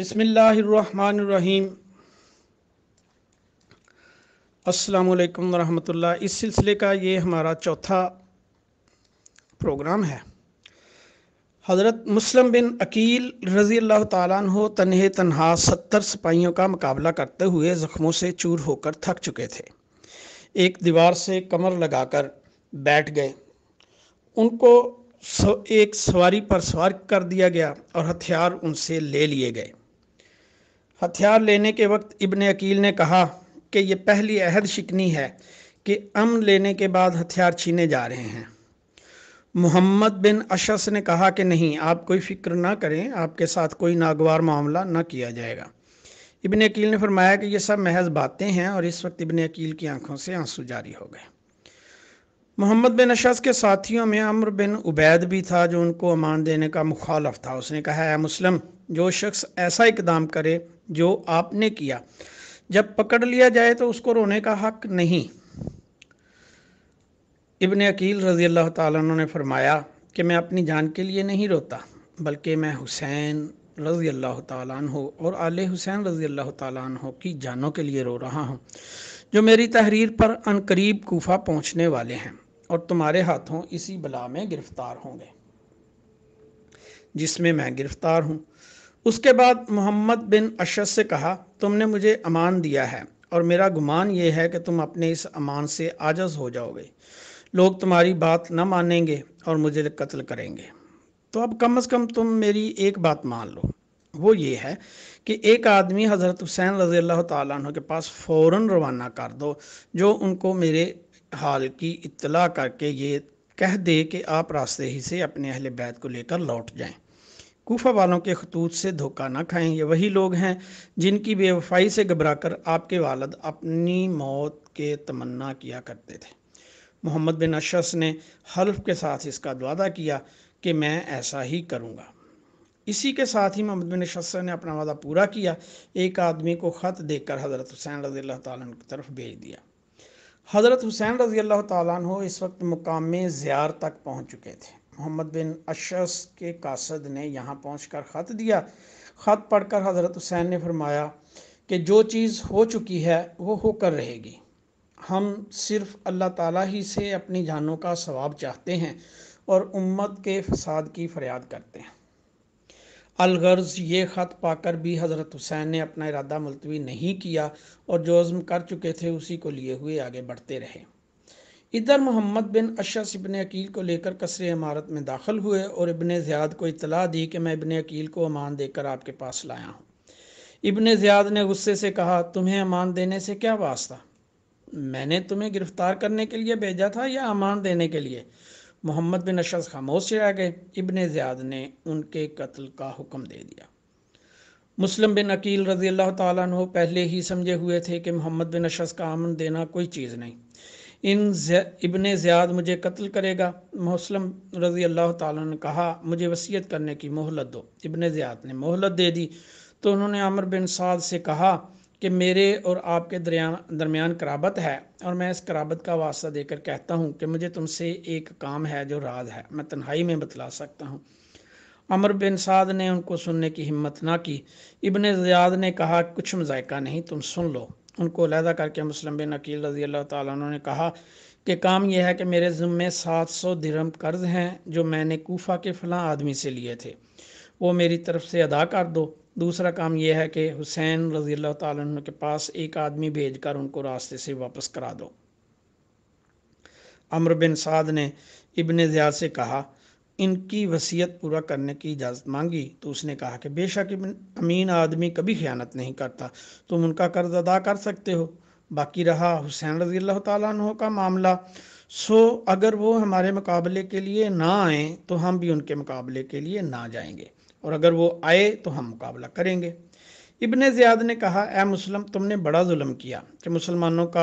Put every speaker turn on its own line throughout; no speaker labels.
बसमीम अस्सलाम वरहमतुल्लाह इस सिलसिले का ये हमारा चौथा प्रोग्राम है हज़रत मुस्लिम बिन अकील रज़ी अल्लाह तह तनह तनहा सत्तर सिपाहियों का मुकाबला करते हुए ज़ख्मों से चूर होकर थक चुके थे एक दीवार से कमर लगाकर बैठ गए उनको एक सवारी पर सवार कर दिया गया और हथियार उनसे ले लिए गए हथियार लेने के वक्त इबन अकील ने कहा कि यह पहली अहद शिकनी है कि अम लेने के बाद हथियार छीने जा रहे हैं मोहम्मद बिन अशस ने कहा कि नहीं आप कोई फ़िक्र ना करें आपके साथ कोई नागवार मामला ना किया जाएगा इबन अकील ने फरमाया कि ये सब महज बातें हैं और इस वक्त इबन अकील की आंखों से आंसू जारी हो गए मोहम्मद बिन अशस के साथियों में अम्र बिन उबैद भी था जो उनको अमान देने का मुखालफ था उसने कहा है मुस्लिम जो शख्स ऐसा इकदाम करे जो आपने किया जब पकड़ लिया जाए तो उसको रोने का हक नहीं इबन अकील रज़ी अल्लाह तु ने फरमाया कि मैं अपनी जान के लिए नहीं रोता बल्कि मैं हुसैन रज़ी अल्लाह तु और आल हुसैन रज़ी अल्लाह तु की जानों के लिए रो रहा हूँ जो मेरी तहरीर पर अनकरीब कोफा पहुँचने वाले हैं और तुम्हारे हाथों इसी बला में गिरफ़्तार होंगे जिसमें मैं गिरफ़्तार हूँ उसके बाद मोहम्मद बिन अशद से कहा तुमने मुझे अमान दिया है और मेरा गुमान ये है कि तुम अपने इस अमान से आजज हो जाओगे लोग तुम्हारी बात न मानेंगे और मुझे कत्ल करेंगे तो अब कम अज़ कम तुम मेरी एक बात मान लो वो ये है कि एक आदमी हज़रत हुसैन रज़ी अल्लाह तु के पास फ़ौर रवाना कर दो जो उनको मेरे हाल की इतला करके ये कह दे कि आप रास्ते ही से अपने अहल बैत को लेकर लौट जाएं कोफा वालों के खतूत से धोखा ना खाएं ये वही लोग हैं जिनकी बेवफाई से घबराकर आपके वालद अपनी मौत के तमन्ना किया करते थे मोहम्मद बिन अशस ने हल्फ के साथ इसका वादा किया कि मैं ऐसा ही करूँगा इसी के साथ ही मोहम्मद बिन अशस ने अपना वादा पूरा किया एक आदमी को ख़त देकर हज़रत हुसैन रज़ी तन की तरफ भेज दिया हज़रत हुसैन रज़ी अल्लाह तु इस वक्त मुकाम ज़्यार तक पहुँच चुके थे मोहम्मद बिन अशस के कासद ने यहाँ पहुँच कर ख़त दिया ख़त पढ़कर हज़रत हुसैन ने फरमाया कि जो चीज़ हो चुकी है वो होकर रहेगी हम सिर्फ अल्लाह ताला ही से अपनी जानों का सवाब चाहते हैं और उम्मत के फसाद की फरियाद करते हैं अलगर्ज ये ख़त पाकर भी हज़रत हुसैन ने अपना इरादा मुलतवी नहीं किया और जो अज़म कर चुके थे उसी को लिए हुए आगे बढ़ते रहे इधर मोहम्मद बिन अशस इबन अकील को लेकर कसर इमारत में दाखिल हुए और इबन ज़ियाद को इतला दी कि मैं इबन अकील को अमान देकर आपके पास लाया हूँ इबन ज़ियाद ने गुस्से से कहा तुम्हें अमान देने से क्या वास्ता मैंने तुम्हें गिरफ्तार करने के लिए भेजा था या अमान देने के लिए मोहम्मद बिन अशस खामोश रह गए इबन ज़ियाद ने उनके कत्ल का हुक्म दे दिया मुस्लिम बिन अकील रज़ी अल्लाह तु पहले ही समझे हुए थे कि मोहम्मद बिन अशस का अमन देना कोई चीज़ नहीं इन इबन ज़्याद मुझे कत्ल करेगा मोसलम रज़ी अल्लाह ताला ने कहा मुझे वसीयत करने की मोहलत दो इबन ज़्याद ने मोहलत दे दी तो उन्होंने अमर बिन साद से कहा कि मेरे और आपके दरिया दरमियान कराबत है और मैं इस कराबत का वास्ता देकर कहता हूँ कि मुझे तुमसे एक काम है जो राज है मैं तन्हाई में बतला सकता हूँ अमर बिन साद ने उनको सुनने की हिम्मत ना की इबन ज़्याद ने कहा कुछ मजायका नहीं तुम सुन लो उनको अलहदा करके मुस्लिम बिन अकील रजी अल्लाह ताला ने कहा कि काम यह है कि मेरे जुम्मे सात सौ धर्म कर्ज हैं जो मैंने कोफा के फलां आदमी से लिए थे वो मेरी तरफ से अदा कर दो दूसरा काम यह है कि हुसैन रजी अल्लाह ताला के पास एक आदमी भेज कर उनको रास्ते से वापस करा दो अमर बिन साद ने इबन ज़ियाद से कहा इनकी वसीयत पूरा करने की इजाज़त मांगी तो उसने कहा कि बेशक अमीन आदमी कभी ख़यानत नहीं करता तुम उनका कर्ज अदा कर सकते हो बाकी रहा हुसैन रजी अल्लाह का मामला सो अगर वो हमारे मुकाबले के लिए ना आए तो हम भी उनके मुकाबले के लिए ना जाएंगे और अगर वो आए तो हम मुकाबला करेंगे इबन ज़ियाद ने कहा ए मुस्लिम तुमने बड़ा जुल्म किया कि मुसलमानों का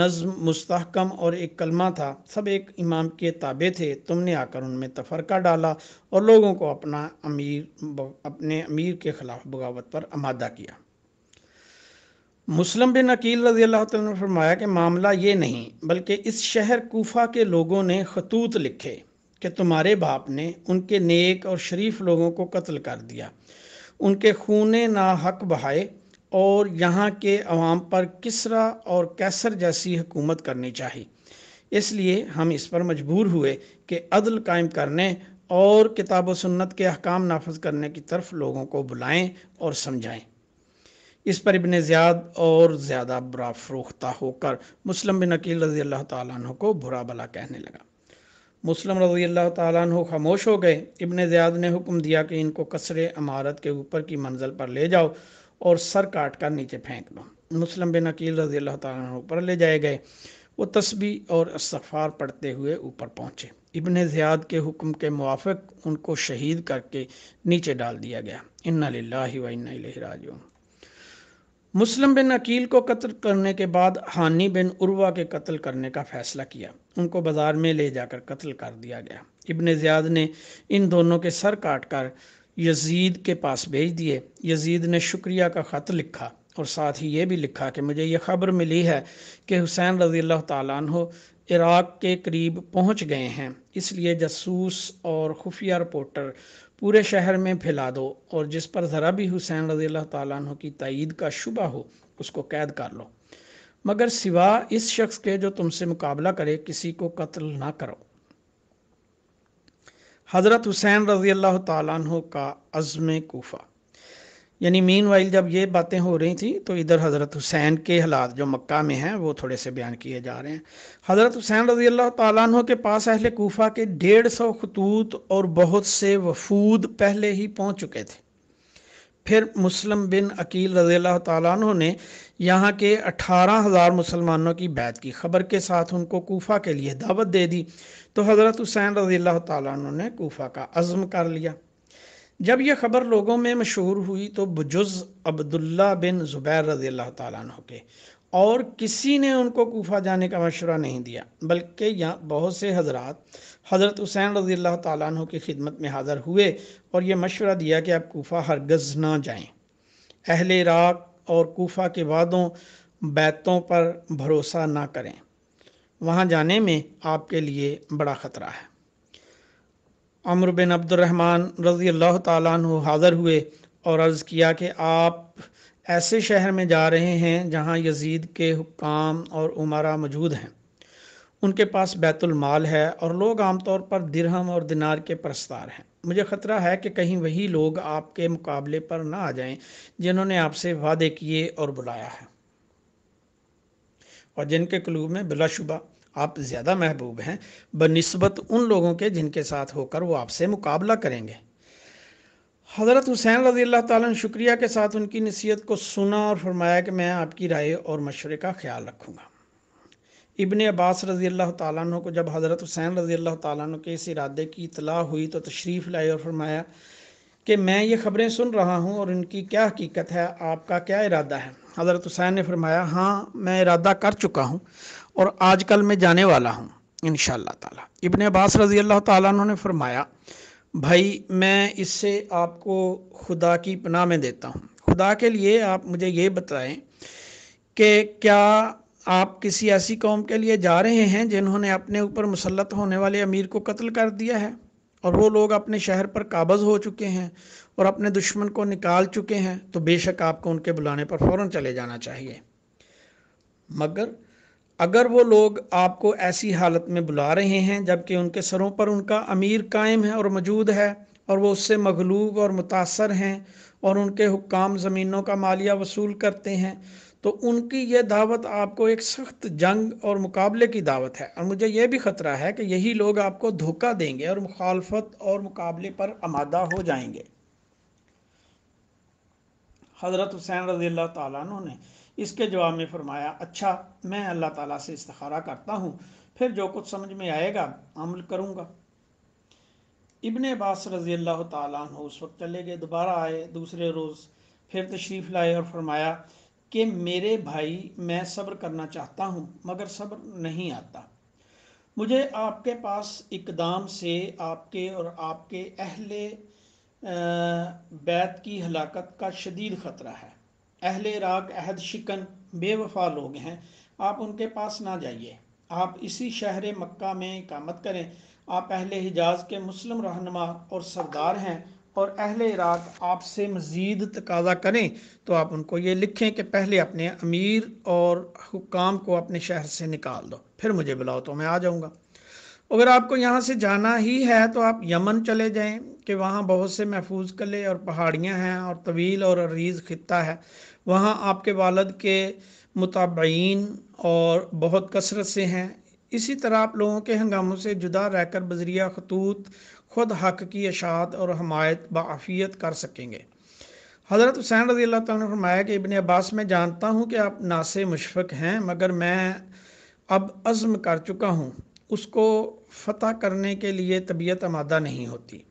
नज़म मुस्तकम और एक कलमा था सब एक इमाम के ताबे थे तुमने आकर उनमें तफरका डाला और लोगों को अपना अमीर अपने अमीर के ख़िलाफ़ बगावत पर आमादा किया मुस्लिम बिन अकील रजी अल्लाह ने फरमाया कि मामला ये नहीं बल्कि इस शहर कोफा के लोगों ने खतूत लिखे कि तुम्हारे बाप ने उनके नेक और शरीफ लोगों को कत्ल कर दिया उनके खून ना हक बहाए और यहाँ के अवाम पर किसरा और कैसर जैसी हुकूमत करनी चाहिए इसलिए हम इस पर मजबूर हुए कि अदल कायम करने और किताब सुन्नत के अहकाम नाफज करने की तरफ लोगों को बुलाएं और समझाएं इस पर इबन ज़्याद और ज़्यादा बुरा फरोख्ता होकर मुस्लिम बिन अकील रज़ी अल्लाह ताली को बुरा भला कहने लगा मुस्लिम रजी अल्लाह तु खामोश हो गए इबन ज़्याद ने हुक्म दिया कि इनको कसर अमारत के ऊपर की मंजिल पर ले जाओ और सर काट कर नीचे फेंक दो मुस्लिम बिन अकील रजी अल्लाह तु पर ले जाए गए वो तस्बी और इस्तफ़ार पढ़ते हुए ऊपर पहुँचे इबन ज़्याद के हुक्म के मुआफ़ उनको शहीद करके नीचे डाल दिया गया इन्ना लाही व इन्ना लहराजों मुस्लिम बिन अकील को कत्ल करने के बाद हानी बिन उर्वा के कत्ल करने का फैसला किया उनको बाजार में ले जाकर कत्ल कर दिया गया इबन ज़ियाद ने इन दोनों के सर काट कर यजीद के पास भेज दिए यजीद ने शुक्रिया का ख़त लिखा और साथ ही ये भी लिखा कि मुझे यह खबर मिली है कि हुसैन रज़ी अल्लाह इराक़ के करीब पहुंच गए हैं इसलिए जासूस और खुफिया रिपोर्टर पूरे शहर में फैला दो और जिस पर ज़रा भी हुसैन रजी अल्लाह तु की तइद का शुबा हो उसको कैद कर लो मगर सिवा इस शख्स के जो तुमसे मुकाबला करे किसी को कत्ल ना करो हज़रत हुसैन रजी अल्लाह तु का अज़म कोफ़ा यानी मीन वाइल जब ये बातें हो रही थी तो इधर हज़रत हुसैन के हालात जो मक्का में हैं वो थोड़े से बयान किए जा रहे हैं हज़रत हुसैन रजी अल्लाह तु के पास अहल कोफ़ा के डेढ़ सौ खतूत और बहुत से वफूद पहले ही पहुँच चुके थे फिर मुस्लिम बिन अकील रजी अल्लाह तु ने यहाँ के अठारह हज़ार मुसलमानों की बैत की खबर के साथ उनको कोफ़ा के लिए दावत दे दी तो हज़रत हुसैन रजी अल्लाह तु ने कोफ़ा का अज़म कर लिया जब यह खबर लोगों में मशहूर हुई तो बुजुज अब्दुल्ला बिन ज़ुबैर रजी अल्लाह तु के और किसी ने उनको कोफा जाने का मशवरा नहीं दिया बल्कि यहाँ बहुत से हजरात हज़रत हुसैन रजी अल्लाह तु की खिदमत में हाज़िर हुए और ये मशवरा दिया कि आप कोफा हरगज़ ना जाएं अहल इराक और कोफा के वादों बैतों पर भरोसा ना करें वहाँ जाने में आपके लिए बड़ा ख़तरा है अमर बिन अब्दुलरहमान रज़ी अल्लाह तु हाज़र हुए और अर्ज़ किया कि आप ऐसे शहर में जा रहे हैं जहां यजीद के हुक्काम और उमारा मौजूद हैं उनके पास बैतुलमाल है और लोग आमतौर पर दिरहम और दिनार के प्रस्तार हैं मुझे ख़तरा है कि कहीं वही लोग आपके मुकाबले पर ना आ जाएं जिन्होंने आपसे वादे किए और बुलाया है और जिनके कलूब में बिलाशुबा आप ज़्यादा महबूब हैं बनस्बत उन लोगों के जिनके साथ होकर वो आपसे मुकाबला करेंगे हज़रत हुसैन रजी अल्लाह तुम शुक्रिया के साथ उनकी नसीहत को सुना और फरमाया कि मैं आपकी राय और मशवरे का ख्याल रखूँगा इबन अब्बास रजी अल्लाह तु को जब हज़रत हुसैन रजी अल्लाह ताला के इस इरादे की इतला हुई तो तशरीफ़ लाई और फरमाया कि मैं ये ख़बरें सुन रहा हूँ और इनकी क्या हकीकत है आपका क्या इरादा है हज़रत हुसैन ने फरमाया हाँ मैं इरादा कर चुका हूँ और आजकल मैं जाने वाला हूँ इन ताला तबन अब्बास रज़ी अल्लाह ताला ने फरमाया भाई मैं इससे आपको खुदा की पनाह में देता हूँ खुदा के लिए आप मुझे ये बताएं कि क्या आप किसी ऐसी कौम के लिए जा रहे हैं जिन्होंने अपने ऊपर मुसलत होने वाले अमीर को कत्ल कर दिया है और वो लोग अपने शहर पर काबज़ हो चुके हैं और अपने दुश्मन को निकाल चुके हैं तो बेशक आपको उनके बुलाने पर फ़ौर चले जाना चाहिए मगर अगर वो लोग आपको ऐसी हालत में बुला रहे हैं जबकि उनके सरों पर उनका अमीर कायम है और मौजूद है और वो उससे मगलूब और मुतासर हैं और उनके हुक्काम ज़मीनों का मालिया वसूल करते हैं तो उनकी ये दावत आपको एक सख्त जंग और मुकाबले की दावत है और मुझे ये भी ख़तरा है कि यही लोग आपको धोखा देंगे और मुखालफत और मुकाबले पर आमादा हो जाएंगे हज़रत हुसैन रज़ी अल्लाह ने इसके जवाब में फरमाया अच्छा मैं अल्लाह ताला से इस्तखारा करता हूँ फिर जो कुछ समझ में आएगा अमल करूँगा इबन अब्बास रजी अल्लाह तु उस वक्त चले गए दोबारा आए दूसरे रोज़ फिर तशरीफ़ लाए और फरमाया कि मेरे भाई मैं सब्र करना चाहता हूँ मगर सब्र नहीं आता मुझे आपके पास इकदाम से आपके और आपके अहले बैत की हलाकत का शदीद ख़तरा है अहले राग अहद शिकन बेवफा लोग हैं आप उनके पास ना जाइए आप इसी शहर मक्का में इकामत करें आप अहले हिजाज के मुस्लिम रहनमा और सरदार हैं और अहले इराक आपसे मज़ीद तकाजा करें तो आप उनको ये लिखें कि पहले अपने अमीर और हुकाम को अपने शहर से निकाल दो फिर मुझे बुलाओ तो मैं आ जाऊँगा अगर आपको यहाँ से जाना ही है तो आप यमन चले जाएँ कि वहाँ बहुत से महफूज कले और पहाड़ियाँ हैं और तवील और अरीज़ ख़त्ता है वहाँ आपके वालद के मुताबीन और बहुत कसरत से हैं इसी तरह आप लोगों के हंगामों से जुदा रहकर बजरिया खतूत खुद हक की अशात और हमायत बाफ़ियत कर सकेंगे हज़रत हुसैन रजी अल्लाह ने फरमाया कि इबन अब्बास मैं जानता हूँ कि आप नासे मुशफ़क हैं मगर मैं अब अज़म कर चुका हूँ उसको फतह करने के लिए तबीयत आमादा नहीं होती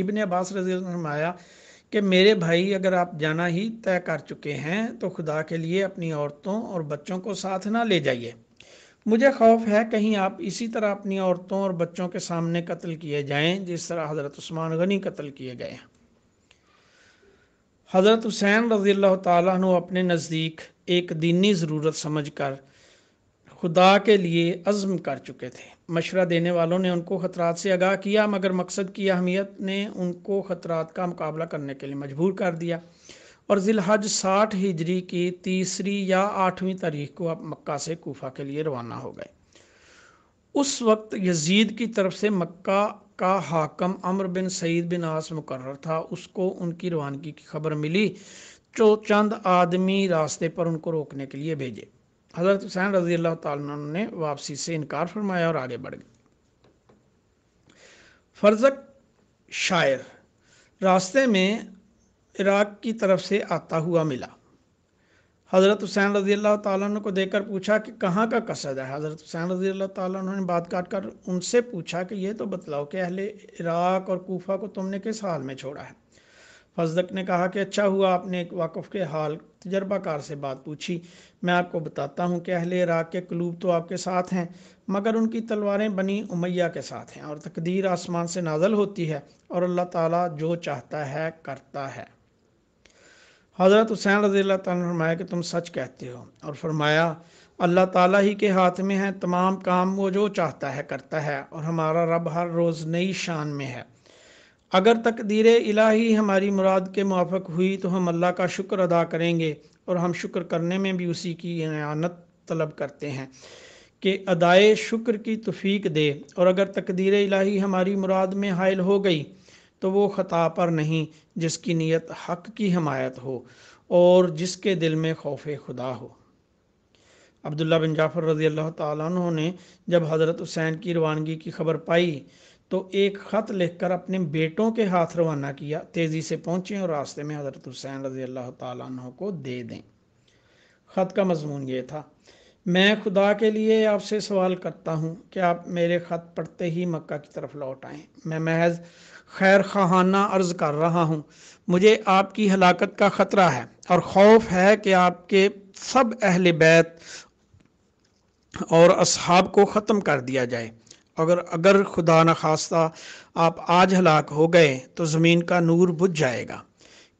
इबन अब्बास रजी फरमाया कि मेरे भाई अगर आप जाना ही तय कर चुके हैं तो खुदा के लिए अपनी औरतों और बच्चों को साथ ना ले जाइए मुझे खौफ है कहीं आप इसी तरह अपनी औरतों और बच्चों के सामने कत्ल किए जाएं जिस तरह हज़रत उस्मान गनी कत्ल किए गए हज़रत हुसैन रज़ी अल्लाह अपने नज़दीक एक दीनी ज़रूरत समझ कर खुदा के लिए अज़म कर चुके थे मशवरा देने वालों ने उनको ख़तरात से आगाह किया मगर मकसद की अहमियत ने उनको ख़तरात का मुकाबला करने के लिए मजबूर कर दिया और जिलहज साठ हिजरी की तीसरी या आठवीं तारीख को आप मक्का से कोफा के लिए रवाना हो गए उस वक्त यजीद की तरफ से मक्का का हाकम अमर बिन सईद बिन आस मुकर था उसको उनकी रवानगी की खबर मिली जो चंद आदमी रास्ते पर उनको रोकने के लिए भेजे हज़रत हुसैन रजी अल्लाह तु ने वापसी से इनकार फरमाया और आगे बढ़ गए फर्जक शायर रास्ते में इराक की तरफ से आता हुआ मिला हज़रत हुसैन रजी अल्लाह तु को देखकर पूछा कि कहाँ का कसद है हज़रत हुसैन रजी अल्लाह तु ने बात काट कर उनसे पूछा कि ये तो बतलाओ कि अहले इराक और कोफा को तुमने किस हाल में छोड़ा है फजदक ने कहा कि अच्छा हुआ आपने एक वाकफ़ के हाल तजर्बाकार से बात पूछी मैं आपको बताता हूँ कि अहले इराक के कलूब तो आपके साथ हैं मगर उनकी तलवारें बनी उमैया के साथ हैं और तकदीर आसमान से नाजल होती है और अल्लाह ताला जो चाहता है करता है हज़रत हुसैन रज़ी फरमाया कि तुम सच कहते हो और फरमाया अल्लाह ताला ही के हाथ में है तमाम काम वो जो चाहता है करता है और हमारा रब हर रोज़ नई शान में है अगर तकदीर इलाही हमारी मुराद के मुआफ़ हुई तो हम अल्लाह का शुक्र अदा करेंगे और हम शुक्र करने में भी उसी की अनत तलब करते हैं कि अदाए शुक्र की तफीक दे और अगर तकदीर इलाही हमारी मुराद में हायल हो गई तो वो ख़ता पर नहीं जिसकी नीयत हक की हमायत हो और जिसके दिल में खौफ खुदा हो अब्दुल्ला बिन जाफ़र रज़ी अल्लाह तुने ने जब हज़रत हुसैन की रवानगी की खबर पाई तो एक ख़त लिखकर अपने बेटों के हाथ रवाना किया तेज़ी से पहुँचें और रास्ते में हज़रत हुसैन रज़ी अल्लाह तु को दे दें ख़त का मजमून ये था मैं खुदा के लिए आपसे सवाल करता हूँ कि आप मेरे ख़त पढ़ते ही मक्का की तरफ लौट आएँ मैं महज खैर खाना अर्ज़ कर रहा हूँ मुझे आपकी हलाकत का ख़तरा है और खौफ है कि आपके सब अहल बैत और असहाब को ख़त्म कर दिया जाए अगर अगर खुदा न खास्ता आप आज हलाक हो गए तो ज़मीन का नूर बुझ जाएगा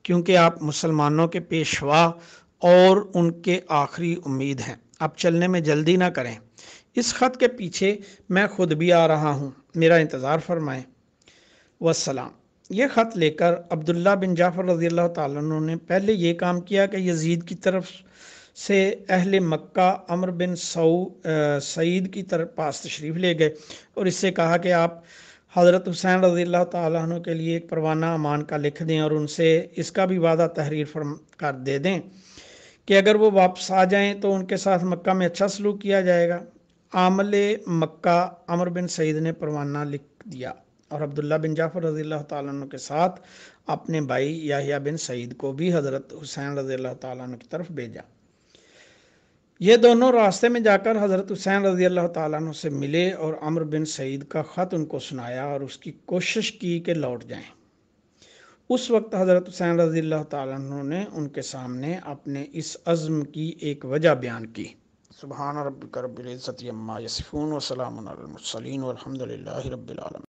क्योंकि आप मुसलमानों के पेशवा और उनके आखिरी उम्मीद हैं आप चलने में जल्दी ना करें इस ख़त के पीछे मैं खुद भी आ रहा हूँ मेरा इंतज़ार फरमाएं वसलाम ये ख़त लेकर अब्दुल्ला बिन जाफ़र रज़ी तुमने ने पहले ये काम किया कि यजीद की तरफ से अहल मक्का अमर बिन सऊ सईद की तरफ पास तशरीफ़ ले गए और इससे कहा कि आप हज़रत हुसैन रज़ी तु के लिए एक परवाना अमान का लिख दें और उनसे इसका भी वादा तहरीर फरम कर दे दें कि अगर वो वापस आ जाएं तो उनके साथ मक्का में अच्छा सलूक किया जाएगा आमल मक्का अमर बिन सईद ने परवाना लिख दिया और अब्दुल्ला बिन जाफ़र रज़ी तु के साथ अपने भाई याहिया बिन सईद को भी हज़रत हुसैन रज़ी तु की तरफ भेजा ये दोनों रास्ते में जाकर हज़रत हुसैन रज़ी अल्लाह तु से मिले और अमर बिन सईद का ख़त उनको सुनाया और उसकी कोशिश की कि लौट जाएं। उस वक्त हज़रत हुसैन रज़ी अल्लाह तु ने उनके सामने अपने इस अज़म की एक वजह बयान की सुबह रबिकरबलज़त यम्मा यसफ़ून वसलामसलिन अलहमदिल्ला रबालम